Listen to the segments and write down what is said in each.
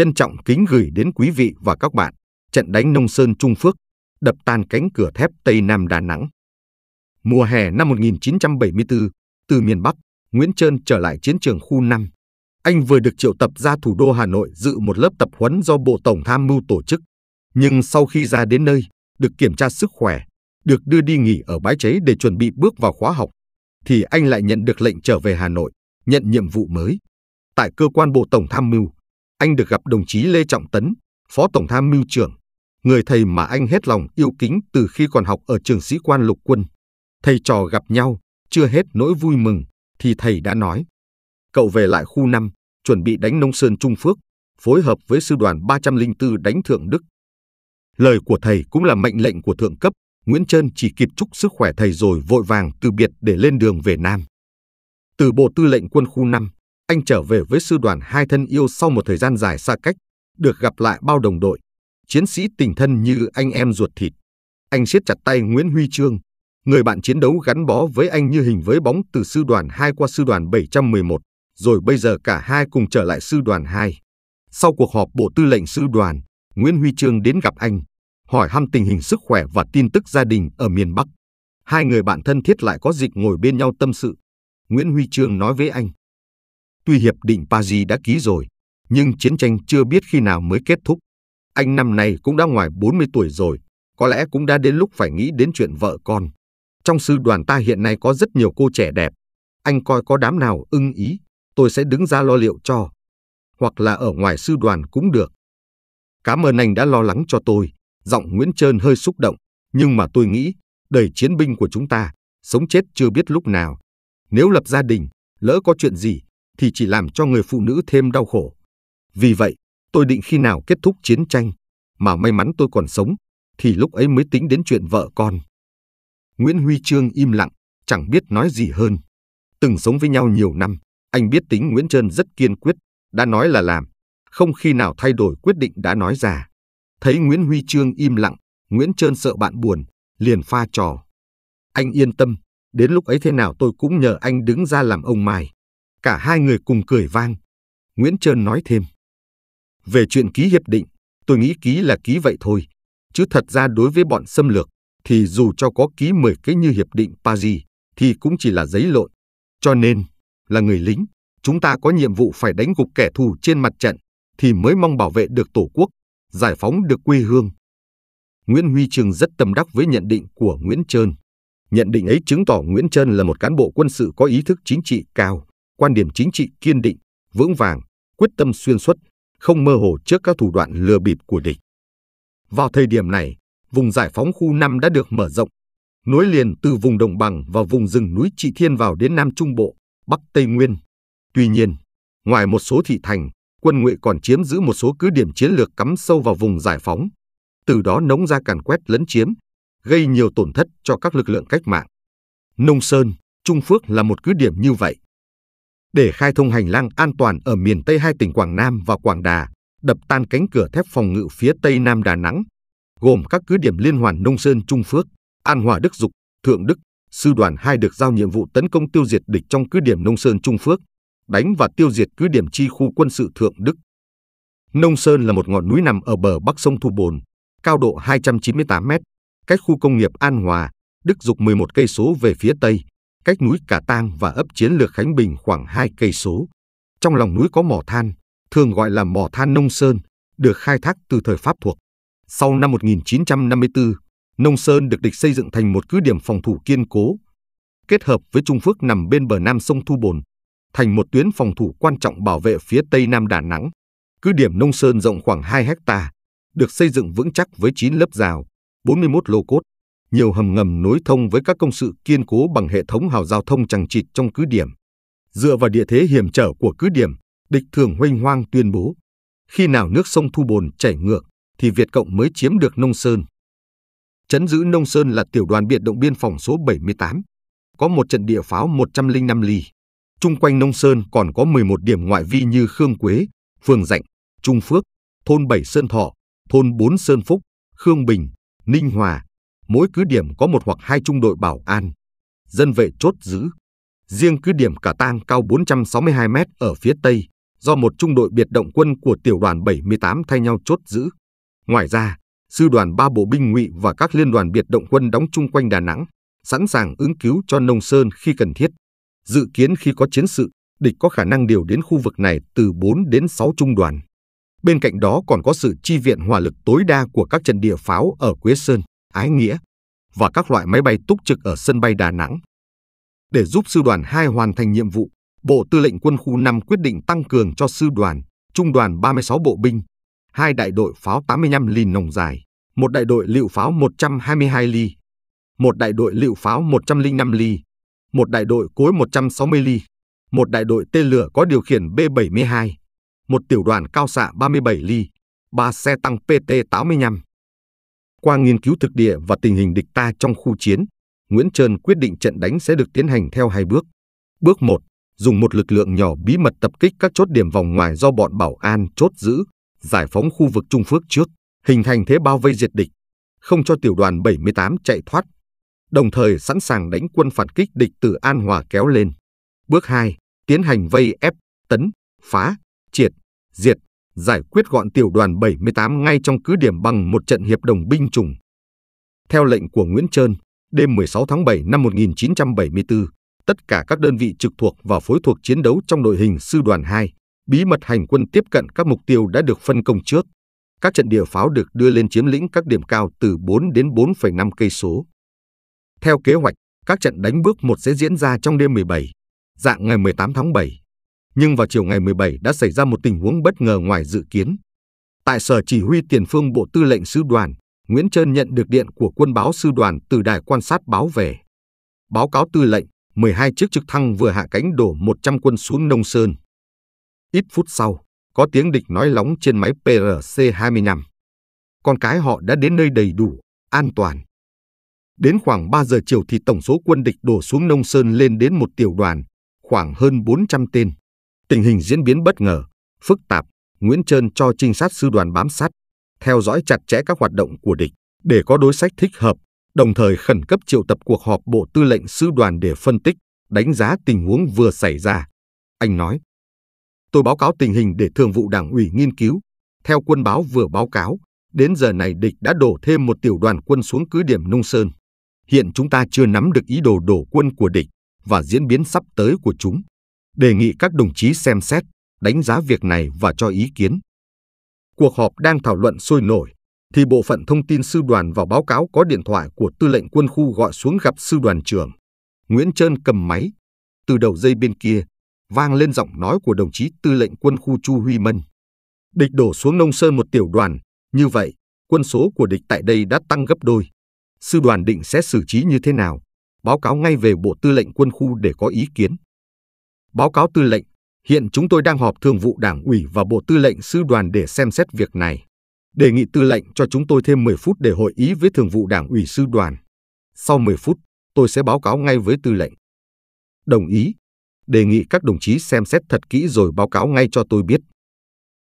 Trân trọng kính gửi đến quý vị và các bạn trận đánh Nông Sơn Trung Phước, đập tan cánh cửa thép Tây Nam Đà Nẵng. Mùa hè năm 1974, từ miền Bắc, Nguyễn Trơn trở lại chiến trường khu 5. Anh vừa được triệu tập ra thủ đô Hà Nội dự một lớp tập huấn do Bộ Tổng Tham mưu tổ chức. Nhưng sau khi ra đến nơi, được kiểm tra sức khỏe, được đưa đi nghỉ ở bãi cháy để chuẩn bị bước vào khóa học, thì anh lại nhận được lệnh trở về Hà Nội, nhận nhiệm vụ mới. Tại cơ quan Bộ Tổng Tham mưu, anh được gặp đồng chí Lê Trọng Tấn, Phó Tổng tham mưu trưởng, người thầy mà anh hết lòng yêu kính từ khi còn học ở trường sĩ quan lục quân. Thầy trò gặp nhau, chưa hết nỗi vui mừng, thì thầy đã nói. Cậu về lại khu 5, chuẩn bị đánh Nông Sơn Trung Phước, phối hợp với sư đoàn 304 đánh Thượng Đức. Lời của thầy cũng là mệnh lệnh của thượng cấp, Nguyễn Trơn chỉ kịp chúc sức khỏe thầy rồi vội vàng từ biệt để lên đường về Nam. Từ Bộ Tư lệnh Quân khu 5, anh trở về với sư đoàn hai thân yêu sau một thời gian dài xa cách, được gặp lại bao đồng đội, chiến sĩ tình thân như anh em ruột thịt. Anh siết chặt tay Nguyễn Huy Trương, người bạn chiến đấu gắn bó với anh như hình với bóng từ sư đoàn 2 qua sư đoàn 711, rồi bây giờ cả hai cùng trở lại sư đoàn 2. Sau cuộc họp bộ tư lệnh sư đoàn, Nguyễn Huy Trương đến gặp anh, hỏi thăm tình hình sức khỏe và tin tức gia đình ở miền Bắc. Hai người bạn thân thiết lại có dịp ngồi bên nhau tâm sự. Nguyễn Huy Trương nói với anh, Tuy Hiệp định Paris đã ký rồi, nhưng chiến tranh chưa biết khi nào mới kết thúc. Anh năm nay cũng đã ngoài 40 tuổi rồi, có lẽ cũng đã đến lúc phải nghĩ đến chuyện vợ con. Trong sư đoàn ta hiện nay có rất nhiều cô trẻ đẹp. Anh coi có đám nào ưng ý, tôi sẽ đứng ra lo liệu cho. Hoặc là ở ngoài sư đoàn cũng được. Cảm ơn anh đã lo lắng cho tôi. Giọng Nguyễn Trơn hơi xúc động, nhưng mà tôi nghĩ, đời chiến binh của chúng ta, sống chết chưa biết lúc nào. Nếu lập gia đình, lỡ có chuyện gì, thì chỉ làm cho người phụ nữ thêm đau khổ. Vì vậy, tôi định khi nào kết thúc chiến tranh, mà may mắn tôi còn sống, thì lúc ấy mới tính đến chuyện vợ con. Nguyễn Huy Trương im lặng, chẳng biết nói gì hơn. Từng sống với nhau nhiều năm, anh biết tính Nguyễn Trơn rất kiên quyết, đã nói là làm, không khi nào thay đổi quyết định đã nói ra. Thấy Nguyễn Huy Trương im lặng, Nguyễn Trơn sợ bạn buồn, liền pha trò. Anh yên tâm, đến lúc ấy thế nào tôi cũng nhờ anh đứng ra làm ông Mai. Cả hai người cùng cười vang. Nguyễn Trơn nói thêm. Về chuyện ký hiệp định, tôi nghĩ ký là ký vậy thôi. Chứ thật ra đối với bọn xâm lược, thì dù cho có ký 10 cái như hiệp định Paris, thì cũng chỉ là giấy lộn. Cho nên, là người lính, chúng ta có nhiệm vụ phải đánh gục kẻ thù trên mặt trận, thì mới mong bảo vệ được Tổ quốc, giải phóng được quê hương. Nguyễn Huy Trường rất tâm đắc với nhận định của Nguyễn Trơn. Nhận định ấy chứng tỏ Nguyễn Trơn là một cán bộ quân sự có ý thức chính trị cao, quan điểm chính trị kiên định, vững vàng, quyết tâm xuyên suốt, không mơ hồ trước các thủ đoạn lừa bịp của địch. Vào thời điểm này, vùng giải phóng khu 5 đã được mở rộng, nối liền từ vùng đồng bằng và vùng rừng núi Trị Thiên vào đến Nam Trung Bộ, Bắc Tây Nguyên. Tuy nhiên, ngoài một số thị thành, quân Ngụy còn chiếm giữ một số cứ điểm chiến lược cắm sâu vào vùng giải phóng, từ đó nống ra càn quét lấn chiếm, gây nhiều tổn thất cho các lực lượng cách mạng. Nông Sơn, Trung Phước là một cứ điểm như vậy để khai thông hành lang an toàn ở miền Tây hai tỉnh Quảng Nam và Quảng Đà, đập tan cánh cửa thép phòng ngự phía Tây Nam Đà Nẵng, gồm các cứ điểm liên hoàn Nông Sơn Trung Phước, An Hòa Đức Dục, Thượng Đức, Sư đoàn 2 được giao nhiệm vụ tấn công tiêu diệt địch trong cứ điểm Nông Sơn Trung Phước, đánh và tiêu diệt cứ điểm chi khu quân sự Thượng Đức. Nông Sơn là một ngọn núi nằm ở bờ bắc sông Thu Bồn, cao độ 298 m, cách khu công nghiệp An Hòa, Đức Dục 11 cây số về phía tây, cách núi Cả Tang và ấp chiến lược Khánh Bình khoảng hai cây số. Trong lòng núi có mỏ than, thường gọi là mỏ than Nông Sơn, được khai thác từ thời Pháp thuộc. Sau năm 1954, Nông Sơn được địch xây dựng thành một cứ điểm phòng thủ kiên cố, kết hợp với Trung Phước nằm bên bờ nam sông Thu Bồn, thành một tuyến phòng thủ quan trọng bảo vệ phía tây nam Đà Nẵng. Cứ điểm Nông Sơn rộng khoảng 2 hecta, được xây dựng vững chắc với 9 lớp rào, 41 lô cốt, nhiều hầm ngầm nối thông với các công sự kiên cố bằng hệ thống hào giao thông chẳng chịt trong cứ điểm. Dựa vào địa thế hiểm trở của cứ điểm, địch thường hoanh hoang tuyên bố, khi nào nước sông Thu Bồn chảy ngược thì Việt Cộng mới chiếm được Nông Sơn. Trấn giữ Nông Sơn là tiểu đoàn biệt động biên phòng số 78, có một trận địa pháo 105 ly. Trung quanh Nông Sơn còn có 11 điểm ngoại vi như Khương Quế, Phường Dạnh, Trung Phước, Thôn Bảy Sơn Thọ, Thôn Bốn Sơn Phúc, Khương Bình, Ninh Hòa, mỗi cứ điểm có một hoặc hai trung đội bảo an, dân vệ chốt giữ. Riêng cứ điểm Cả Tang cao 462 mét ở phía tây, do một trung đội biệt động quân của tiểu đoàn 78 thay nhau chốt giữ. Ngoài ra, sư đoàn ba bộ binh ngụy và các liên đoàn biệt động quân đóng chung quanh Đà Nẵng, sẵn sàng ứng cứu cho Nông Sơn khi cần thiết. Dự kiến khi có chiến sự, địch có khả năng điều đến khu vực này từ 4 đến 6 trung đoàn. Bên cạnh đó còn có sự chi viện hỏa lực tối đa của các trận địa pháo ở Quế Sơn. Ái Nghĩa và các loại máy bay túc trực ở sân bay Đà Nẵng. Để giúp Sư đoàn 2 hoàn thành nhiệm vụ, Bộ Tư lệnh Quân khu 5 quyết định tăng cường cho Sư đoàn, Trung đoàn 36 bộ binh, hai đại đội pháo 85 ly nòng dài, một đại đội lựu pháo 122 ly, một đại đội lựu pháo 105 ly, một đại đội cối 160 ly, một đại đội tên lửa có điều khiển B-72, một tiểu đoàn cao xạ 37 ly, ba xe tăng PT-85, qua nghiên cứu thực địa và tình hình địch ta trong khu chiến, Nguyễn Trơn quyết định trận đánh sẽ được tiến hành theo hai bước. Bước 1, dùng một lực lượng nhỏ bí mật tập kích các chốt điểm vòng ngoài do bọn bảo an chốt giữ, giải phóng khu vực Trung Phước trước, hình thành thế bao vây diệt địch, không cho tiểu đoàn 78 chạy thoát, đồng thời sẵn sàng đánh quân phản kích địch từ An Hòa kéo lên. Bước 2, tiến hành vây ép, tấn, phá, triệt, diệt giải quyết gọn tiểu đoàn 78 ngay trong cứ điểm bằng một trận hiệp đồng binh chủng. Theo lệnh của Nguyễn Trơn, đêm 16 tháng 7 năm 1974, tất cả các đơn vị trực thuộc và phối thuộc chiến đấu trong đội hình sư đoàn 2, bí mật hành quân tiếp cận các mục tiêu đã được phân công trước. Các trận địa pháo được đưa lên chiếm lĩnh các điểm cao từ 4 đến 4,5 cây số. Theo kế hoạch, các trận đánh bước một sẽ diễn ra trong đêm 17, dạng ngày 18 tháng 7 nhưng vào chiều ngày 17 đã xảy ra một tình huống bất ngờ ngoài dự kiến. Tại Sở Chỉ huy Tiền phương Bộ Tư lệnh sư đoàn, Nguyễn Trơn nhận được điện của quân báo Sư đoàn từ Đài quan sát báo về. Báo cáo tư lệnh, 12 chiếc trực thăng vừa hạ cánh đổ 100 quân xuống Nông Sơn. Ít phút sau, có tiếng địch nói lóng trên máy PRC-25. Con cái họ đã đến nơi đầy đủ, an toàn. Đến khoảng 3 giờ chiều thì tổng số quân địch đổ xuống Nông Sơn lên đến một tiểu đoàn, khoảng hơn 400 tên. Tình hình diễn biến bất ngờ, phức tạp, Nguyễn Trơn cho trinh sát sư đoàn bám sát, theo dõi chặt chẽ các hoạt động của địch để có đối sách thích hợp, đồng thời khẩn cấp triệu tập cuộc họp Bộ Tư lệnh Sư đoàn để phân tích, đánh giá tình huống vừa xảy ra. Anh nói, tôi báo cáo tình hình để Thường vụ Đảng ủy nghiên cứu. Theo quân báo vừa báo cáo, đến giờ này địch đã đổ thêm một tiểu đoàn quân xuống cứ điểm Nông Sơn. Hiện chúng ta chưa nắm được ý đồ đổ quân của địch và diễn biến sắp tới của chúng đề nghị các đồng chí xem xét, đánh giá việc này và cho ý kiến. Cuộc họp đang thảo luận sôi nổi, thì bộ phận thông tin sư đoàn vào báo cáo có điện thoại của tư lệnh quân khu gọi xuống gặp sư đoàn trưởng. Nguyễn Trơn cầm máy, từ đầu dây bên kia, vang lên giọng nói của đồng chí tư lệnh quân khu Chu Huy Mân. Địch đổ xuống nông sơn một tiểu đoàn, như vậy, quân số của địch tại đây đã tăng gấp đôi. Sư đoàn định sẽ xử trí như thế nào? Báo cáo ngay về Bộ Tư lệnh Quân khu để có ý kiến báo cáo tư lệnh, hiện chúng tôi đang họp thường vụ đảng ủy và bộ tư lệnh sư đoàn để xem xét việc này. Đề nghị tư lệnh cho chúng tôi thêm 10 phút để hội ý với thường vụ đảng ủy sư đoàn. Sau 10 phút, tôi sẽ báo cáo ngay với tư lệnh. Đồng ý. Đề nghị các đồng chí xem xét thật kỹ rồi báo cáo ngay cho tôi biết.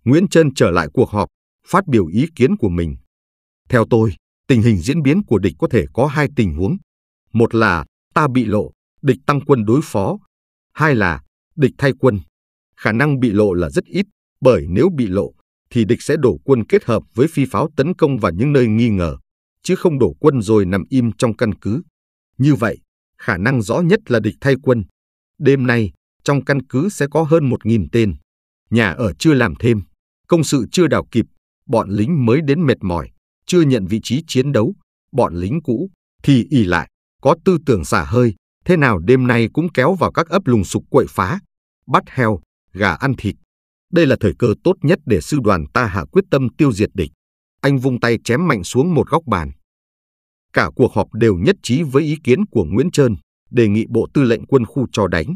Nguyễn Trân trở lại cuộc họp, phát biểu ý kiến của mình. Theo tôi, tình hình diễn biến của địch có thể có hai tình huống. Một là ta bị lộ, địch tăng quân đối phó, Hai là địch thay quân. Khả năng bị lộ là rất ít, bởi nếu bị lộ thì địch sẽ đổ quân kết hợp với phi pháo tấn công vào những nơi nghi ngờ, chứ không đổ quân rồi nằm im trong căn cứ. Như vậy, khả năng rõ nhất là địch thay quân. Đêm nay, trong căn cứ sẽ có hơn một nghìn tên. Nhà ở chưa làm thêm, công sự chưa đào kịp, bọn lính mới đến mệt mỏi, chưa nhận vị trí chiến đấu, bọn lính cũ thì ỉ lại, có tư tưởng xả hơi, thế nào đêm nay cũng kéo vào các ấp lùng sục quậy phá, bắt heo, gà ăn thịt. Đây là thời cơ tốt nhất để sư đoàn ta hạ quyết tâm tiêu diệt địch. Anh vung tay chém mạnh xuống một góc bàn. Cả cuộc họp đều nhất trí với ý kiến của Nguyễn Trơn, đề nghị Bộ Tư lệnh Quân khu cho đánh.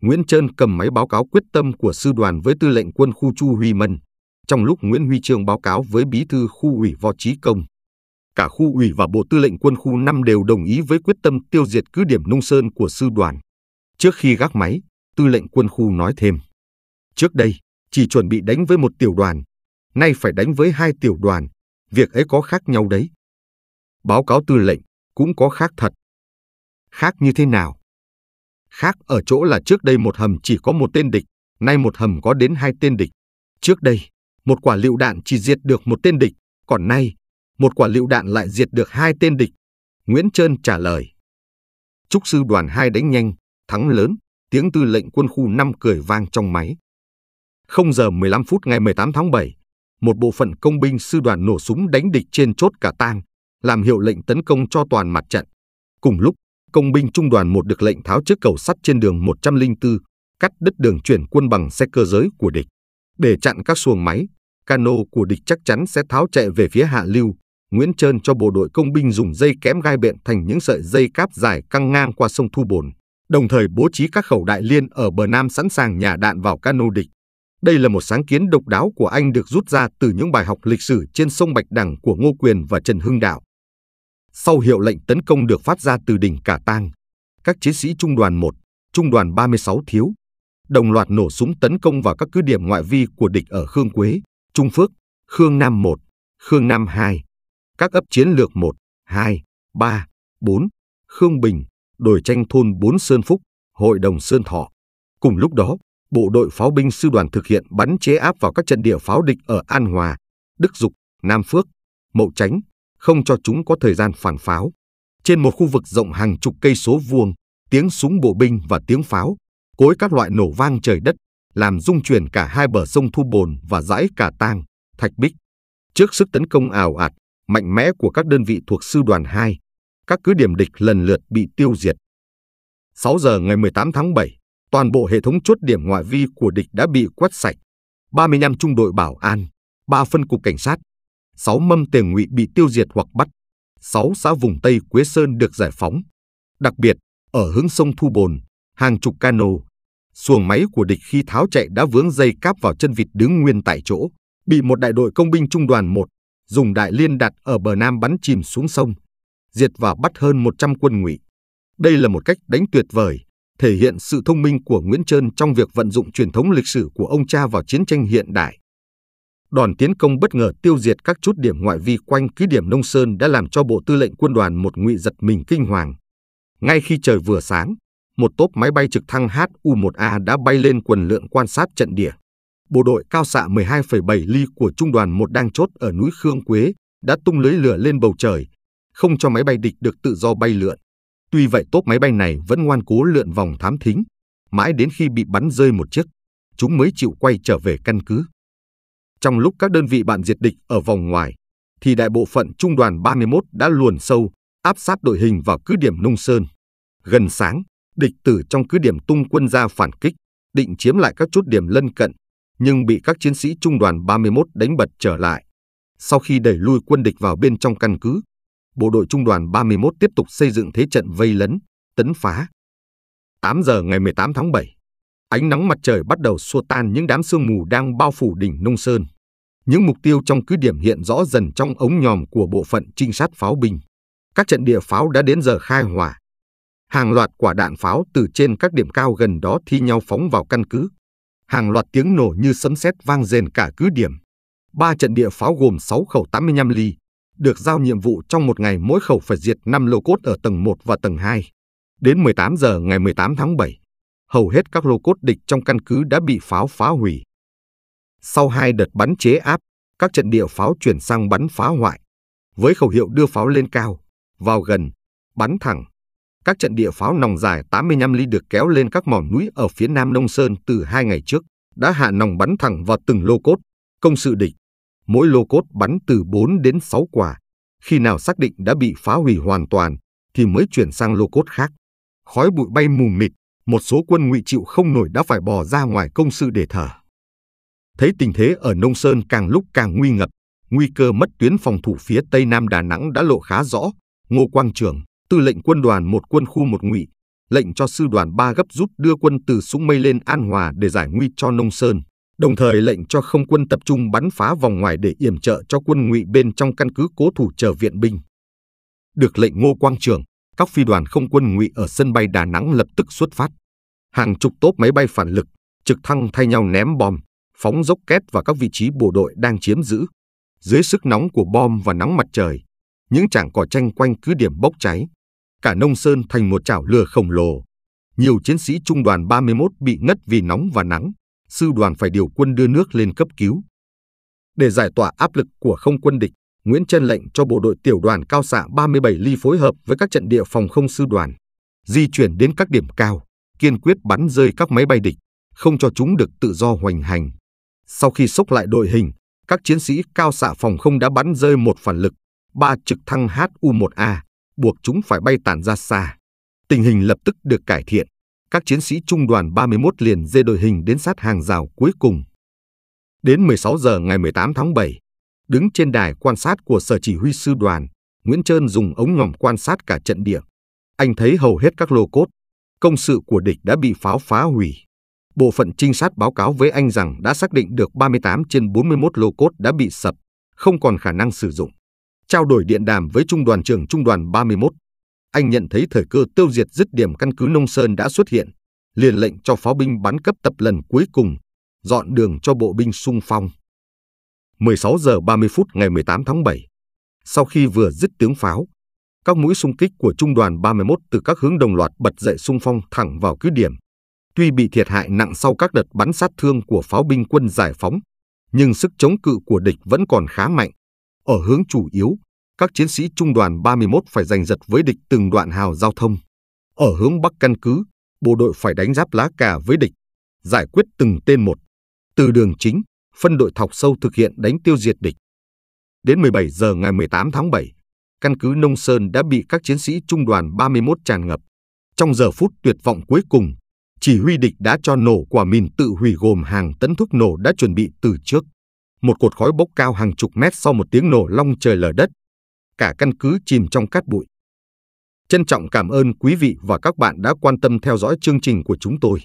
Nguyễn Trơn cầm máy báo cáo quyết tâm của sư đoàn với Tư lệnh Quân khu Chu Huy Mân. Trong lúc Nguyễn Huy Trương báo cáo với Bí thư khu ủy Võ Trí Công, cả khu ủy và Bộ Tư lệnh Quân khu 5 đều đồng ý với quyết tâm tiêu diệt cứ điểm Nông Sơn của sư đoàn. Trước khi gác máy, Tư lệnh Quân khu nói thêm. Trước đây, chỉ chuẩn bị đánh với một tiểu đoàn, nay phải đánh với hai tiểu đoàn, việc ấy có khác nhau đấy. Báo cáo tư lệnh cũng có khác thật. Khác như thế nào? Khác ở chỗ là trước đây một hầm chỉ có một tên địch, nay một hầm có đến hai tên địch. Trước đây, một quả lựu đạn chỉ diệt được một tên địch, còn nay một quả lựu đạn lại diệt được hai tên địch. Nguyễn Trơn trả lời. Trúc sư đoàn 2 đánh nhanh, thắng lớn, tiếng tư lệnh quân khu 5 cười vang trong máy. 0 giờ 15 phút ngày 18 tháng 7, một bộ phận công binh sư đoàn nổ súng đánh địch trên chốt cả tang, làm hiệu lệnh tấn công cho toàn mặt trận. Cùng lúc, công binh trung đoàn 1 được lệnh tháo chiếc cầu sắt trên đường 104, cắt đứt đường chuyển quân bằng xe cơ giới của địch. Để chặn các xuồng máy, cano của địch chắc chắn sẽ tháo chạy về phía hạ lưu, Nguyễn Trơn cho bộ đội công binh dùng dây kém gai bện thành những sợi dây cáp dài căng ngang qua sông Thu Bồn, đồng thời bố trí các khẩu đại liên ở bờ nam sẵn sàng nhả đạn vào cano địch. Đây là một sáng kiến độc đáo của anh được rút ra từ những bài học lịch sử trên sông Bạch Đằng của Ngô Quyền và Trần Hưng Đạo. Sau hiệu lệnh tấn công được phát ra từ đỉnh Cả Tang, các chiến sĩ trung đoàn 1, trung đoàn 36 thiếu, đồng loạt nổ súng tấn công vào các cứ điểm ngoại vi của địch ở Khương Quế, Trung Phước, Khương Nam 1, Khương Nam 2, các ấp chiến lược 1, 2, 3, 4, Khương Bình, đồi tranh thôn 4 Sơn Phúc, Hội đồng Sơn Thọ. Cùng lúc đó, bộ đội pháo binh sư đoàn thực hiện bắn chế áp vào các trận địa pháo địch ở An Hòa, Đức Dục, Nam Phước, Mậu Chánh, không cho chúng có thời gian phản pháo. Trên một khu vực rộng hàng chục cây số vuông, tiếng súng bộ binh và tiếng pháo, cối các loại nổ vang trời đất, làm rung chuyển cả hai bờ sông Thu Bồn và dãy Cả Tang, Thạch Bích. Trước sức tấn công ảo ạt, mạnh mẽ của các đơn vị thuộc Sư đoàn 2, các cứ điểm địch lần lượt bị tiêu diệt. 6 giờ ngày 18 tháng 7, toàn bộ hệ thống chốt điểm ngoại vi của địch đã bị quét sạch. 35 trung đội bảo an, 3 phân cục cảnh sát, 6 mâm tiền ngụy bị tiêu diệt hoặc bắt, 6 xã vùng Tây Quế Sơn được giải phóng. Đặc biệt, ở hướng sông Thu Bồn, hàng chục cano, xuồng máy của địch khi tháo chạy đã vướng dây cáp vào chân vịt đứng nguyên tại chỗ, bị một đại đội công binh trung đoàn 1 dùng đại liên đặt ở bờ Nam bắn chìm xuống sông, diệt và bắt hơn 100 quân ngụy. Đây là một cách đánh tuyệt vời, thể hiện sự thông minh của Nguyễn Trơn trong việc vận dụng truyền thống lịch sử của ông cha vào chiến tranh hiện đại. Đòn tiến công bất ngờ tiêu diệt các chốt điểm ngoại vi quanh cứ điểm Nông Sơn đã làm cho Bộ Tư lệnh Quân đoàn một ngụy giật mình kinh hoàng. Ngay khi trời vừa sáng, một tốp máy bay trực thăng HU-1A đã bay lên quần lượng quan sát trận địa bộ đội cao xạ 12,7 ly của trung đoàn 1 đang chốt ở núi Khương Quế đã tung lưới lửa lên bầu trời, không cho máy bay địch được tự do bay lượn. Tuy vậy tốt máy bay này vẫn ngoan cố lượn vòng thám thính, mãi đến khi bị bắn rơi một chiếc, chúng mới chịu quay trở về căn cứ. Trong lúc các đơn vị bạn diệt địch ở vòng ngoài, thì đại bộ phận trung đoàn 31 đã luồn sâu, áp sát đội hình vào cứ điểm Nông Sơn. Gần sáng, địch tử trong cứ điểm tung quân ra phản kích, định chiếm lại các chốt điểm lân cận nhưng bị các chiến sĩ trung đoàn 31 đánh bật trở lại. Sau khi đẩy lui quân địch vào bên trong căn cứ, bộ đội trung đoàn 31 tiếp tục xây dựng thế trận vây lấn, tấn phá. 8 giờ ngày 18 tháng 7, ánh nắng mặt trời bắt đầu xua tan những đám sương mù đang bao phủ đỉnh Nông Sơn. Những mục tiêu trong cứ điểm hiện rõ dần trong ống nhòm của bộ phận trinh sát pháo binh. Các trận địa pháo đã đến giờ khai hỏa. Hàng loạt quả đạn pháo từ trên các điểm cao gần đó thi nhau phóng vào căn cứ, hàng loạt tiếng nổ như sấm sét vang rền cả cứ điểm. Ba trận địa pháo gồm 6 khẩu 85 ly, được giao nhiệm vụ trong một ngày mỗi khẩu phải diệt 5 lô cốt ở tầng 1 và tầng 2. Đến 18 giờ ngày 18 tháng 7, hầu hết các lô cốt địch trong căn cứ đã bị pháo phá hủy. Sau hai đợt bắn chế áp, các trận địa pháo chuyển sang bắn phá hoại, với khẩu hiệu đưa pháo lên cao, vào gần, bắn thẳng, các trận địa pháo nòng dài 85 ly được kéo lên các mỏm núi ở phía nam Đông Sơn từ hai ngày trước đã hạ nòng bắn thẳng vào từng lô cốt, công sự địch. Mỗi lô cốt bắn từ 4 đến 6 quả. Khi nào xác định đã bị phá hủy hoàn toàn thì mới chuyển sang lô cốt khác. Khói bụi bay mù mịt, một số quân ngụy chịu không nổi đã phải bò ra ngoài công sự để thở. Thấy tình thế ở Nông Sơn càng lúc càng nguy ngập, nguy cơ mất tuyến phòng thủ phía Tây Nam Đà Nẵng đã lộ khá rõ, Ngô Quang Trường, tư lệnh quân đoàn một quân khu một ngụy, lệnh cho sư đoàn 3 gấp rút đưa quân từ Súng Mây lên An Hòa để giải nguy cho Nông Sơn, đồng thời lệnh cho không quân tập trung bắn phá vòng ngoài để yểm trợ cho quân ngụy bên trong căn cứ cố thủ chờ viện binh. Được lệnh Ngô Quang Trường, các phi đoàn không quân ngụy ở sân bay Đà Nẵng lập tức xuất phát. Hàng chục tốp máy bay phản lực, trực thăng thay nhau ném bom, phóng rocket vào các vị trí bộ đội đang chiếm giữ. Dưới sức nóng của bom và nắng mặt trời, những chảng cỏ tranh quanh cứ điểm bốc cháy, cả nông sơn thành một chảo lửa khổng lồ. Nhiều chiến sĩ trung đoàn 31 bị ngất vì nóng và nắng, sư đoàn phải điều quân đưa nước lên cấp cứu. Để giải tỏa áp lực của không quân địch, Nguyễn Trân lệnh cho bộ đội tiểu đoàn cao xạ 37 ly phối hợp với các trận địa phòng không sư đoàn, di chuyển đến các điểm cao, kiên quyết bắn rơi các máy bay địch, không cho chúng được tự do hoành hành. Sau khi sốc lại đội hình, các chiến sĩ cao xạ phòng không đã bắn rơi một phản lực ba trực thăng HU-1A, buộc chúng phải bay tản ra xa. Tình hình lập tức được cải thiện. Các chiến sĩ trung đoàn 31 liền dê đội hình đến sát hàng rào cuối cùng. Đến 16 giờ ngày 18 tháng 7, đứng trên đài quan sát của sở chỉ huy sư đoàn, Nguyễn Trơn dùng ống ngòm quan sát cả trận địa. Anh thấy hầu hết các lô cốt, công sự của địch đã bị pháo phá hủy. Bộ phận trinh sát báo cáo với anh rằng đã xác định được 38 trên 41 lô cốt đã bị sập, không còn khả năng sử dụng trao đổi điện đàm với Trung đoàn trưởng Trung đoàn 31. Anh nhận thấy thời cơ tiêu diệt dứt điểm căn cứ Nông Sơn đã xuất hiện, liền lệnh cho pháo binh bắn cấp tập lần cuối cùng, dọn đường cho bộ binh sung phong. 16 giờ 30 phút ngày 18 tháng 7, sau khi vừa dứt tiếng pháo, các mũi xung kích của Trung đoàn 31 từ các hướng đồng loạt bật dậy sung phong thẳng vào cứ điểm. Tuy bị thiệt hại nặng sau các đợt bắn sát thương của pháo binh quân giải phóng, nhưng sức chống cự của địch vẫn còn khá mạnh, ở hướng chủ yếu, các chiến sĩ trung đoàn 31 phải giành giật với địch từng đoạn hào giao thông. Ở hướng bắc căn cứ, bộ đội phải đánh giáp lá cà với địch, giải quyết từng tên một. Từ đường chính, phân đội thọc sâu thực hiện đánh tiêu diệt địch. Đến 17 giờ ngày 18 tháng 7, căn cứ Nông Sơn đã bị các chiến sĩ trung đoàn 31 tràn ngập. Trong giờ phút tuyệt vọng cuối cùng, chỉ huy địch đã cho nổ quả mìn tự hủy gồm hàng tấn thuốc nổ đã chuẩn bị từ trước. Một cột khói bốc cao hàng chục mét sau một tiếng nổ long trời lở đất. Cả căn cứ chìm trong cát bụi. Trân trọng cảm ơn quý vị và các bạn đã quan tâm theo dõi chương trình của chúng tôi.